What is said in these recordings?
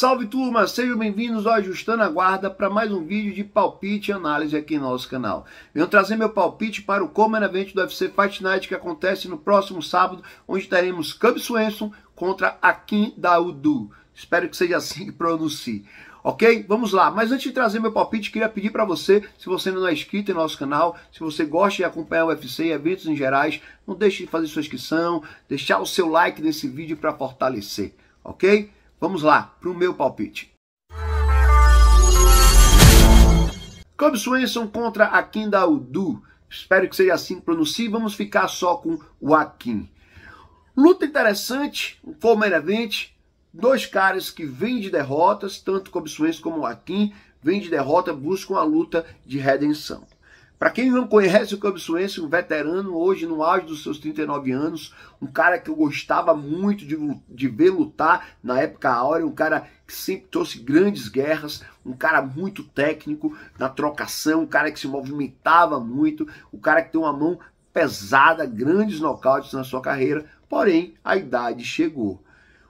Salve turma, sejam bem-vindos ao Ajustando a Guarda para mais um vídeo de palpite e análise aqui no nosso canal. Venho trazer meu palpite para o Common Event do UFC Fight Night que acontece no próximo sábado, onde teremos Cub Swenson contra Akin Daudu. Espero que seja assim que pronuncie. Ok? Vamos lá. Mas antes de trazer meu palpite, queria pedir para você, se você não é inscrito em nosso canal, se você gosta de acompanhar o UFC e eventos em gerais, não deixe de fazer sua inscrição, deixar o seu like nesse vídeo para fortalecer. Ok? Vamos lá para o meu palpite. Cobb Swenson contra Akinda Udu. Espero que seja assim que pronuncie. Vamos ficar só com o Akin. Luta interessante, um event. Dois caras que vêm de derrotas, tanto Cobb Swenson como o Akin, vêm de derrota, buscam a luta de redenção. Para quem não conhece o Suense, um veterano hoje no auge dos seus 39 anos, um cara que eu gostava muito de, de ver lutar na época áurea, um cara que sempre trouxe grandes guerras, um cara muito técnico na trocação, um cara que se movimentava muito, o um cara que tem uma mão pesada, grandes nocautes na sua carreira, porém a idade chegou.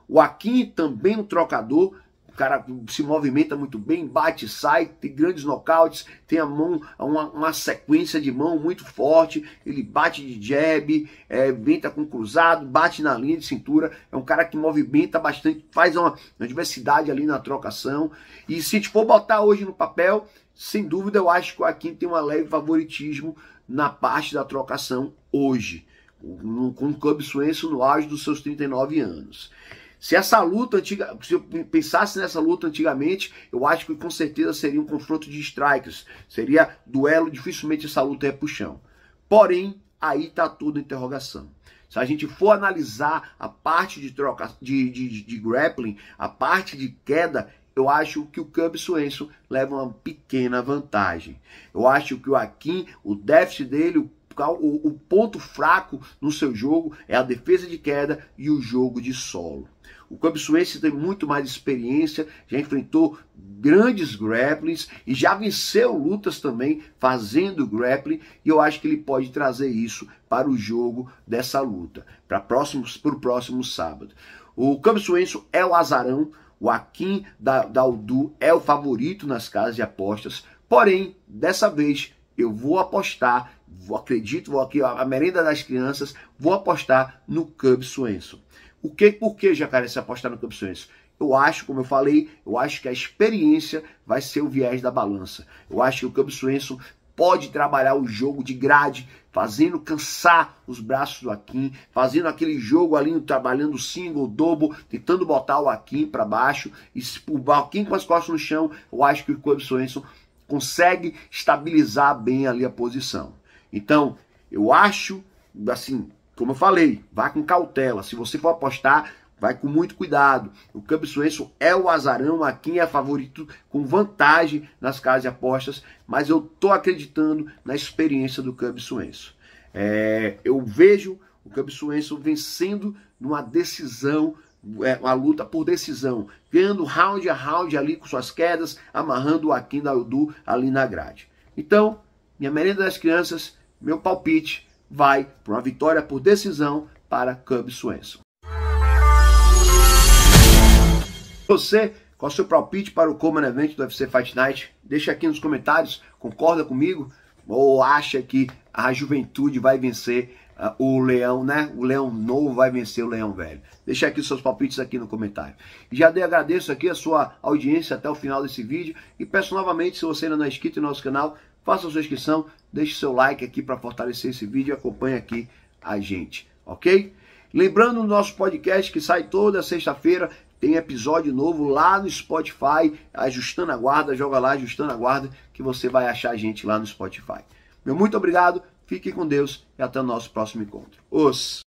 O Akin também um trocador, o cara se movimenta muito bem, bate, sai, tem grandes nocautes, tem a mão, uma, uma sequência de mão muito forte, ele bate de jab, é, venta com cruzado, bate na linha de cintura, é um cara que movimenta bastante, faz uma, uma diversidade ali na trocação. E se for botar hoje no papel, sem dúvida eu acho que o Aquino tem um leve favoritismo na parte da trocação hoje, com o Cub Swenson no auge dos seus 39 anos. Se essa luta antiga, se eu pensasse nessa luta antigamente, eu acho que com certeza seria um confronto de strikes, seria duelo, dificilmente essa luta é puxão. Porém, aí está tudo em interrogação. Se a gente for analisar a parte de troca de, de, de grappling, a parte de queda, eu acho que o Cub Suenso leva uma pequena vantagem. Eu acho que o Akin, o déficit dele, o, o ponto fraco no seu jogo é a defesa de queda e o jogo de solo. O Cub Suense tem muito mais experiência, já enfrentou grandes grapplings e já venceu lutas também fazendo grappling, e eu acho que ele pode trazer isso para o jogo dessa luta, para próximos para o próximo sábado. O Cub Suenso é o azarão, o Akin da, da Udu é o favorito nas casas de apostas, porém, dessa vez eu vou apostar, vou, acredito, vou aqui, a merenda das crianças, vou apostar no Cub Suenso. O que, por que Jacaré se apostar no Campo suíço? Eu acho, como eu falei, eu acho que a experiência vai ser o viés da balança. Eu acho que o Campo suíço pode trabalhar o jogo de grade, fazendo cansar os braços do Akin, fazendo aquele jogo ali, trabalhando single, double, tentando botar o Akin para baixo, e o Akin com as costas no chão, eu acho que o Clube Swenson consegue estabilizar bem ali a posição. Então, eu acho, assim, como eu falei, vá com cautela. Se você for apostar, vai com muito cuidado. O câmbio suíço é o azarão, aqui é favorito com vantagem nas casas de apostas, mas eu tô acreditando na experiência do câmbio suíço. É, eu vejo o câmbio suíço vencendo numa decisão é, uma luta por decisão, ganhando round a round ali com suas quedas, amarrando o Akin da Udu ali na grade. Então, minha merenda das crianças, meu palpite vai para uma vitória por decisão para Cub Swenson. Você, qual é o seu palpite para o Common Event do UFC Fight Night? Deixa aqui nos comentários, concorda comigo? Ou acha que a juventude vai vencer uh, o leão, né? O leão novo vai vencer o leão velho. Deixa aqui os seus palpites aqui no comentário. Já dei, agradeço aqui a sua audiência até o final desse vídeo e peço novamente, se você ainda não é inscrito no nosso canal, faça sua inscrição, deixe seu like aqui para fortalecer esse vídeo e acompanhe aqui a gente, ok? Lembrando o nosso podcast que sai toda sexta-feira, tem episódio novo lá no Spotify, ajustando a guarda, joga lá ajustando a guarda que você vai achar a gente lá no Spotify. Meu muito obrigado, fique com Deus e até o nosso próximo encontro. Os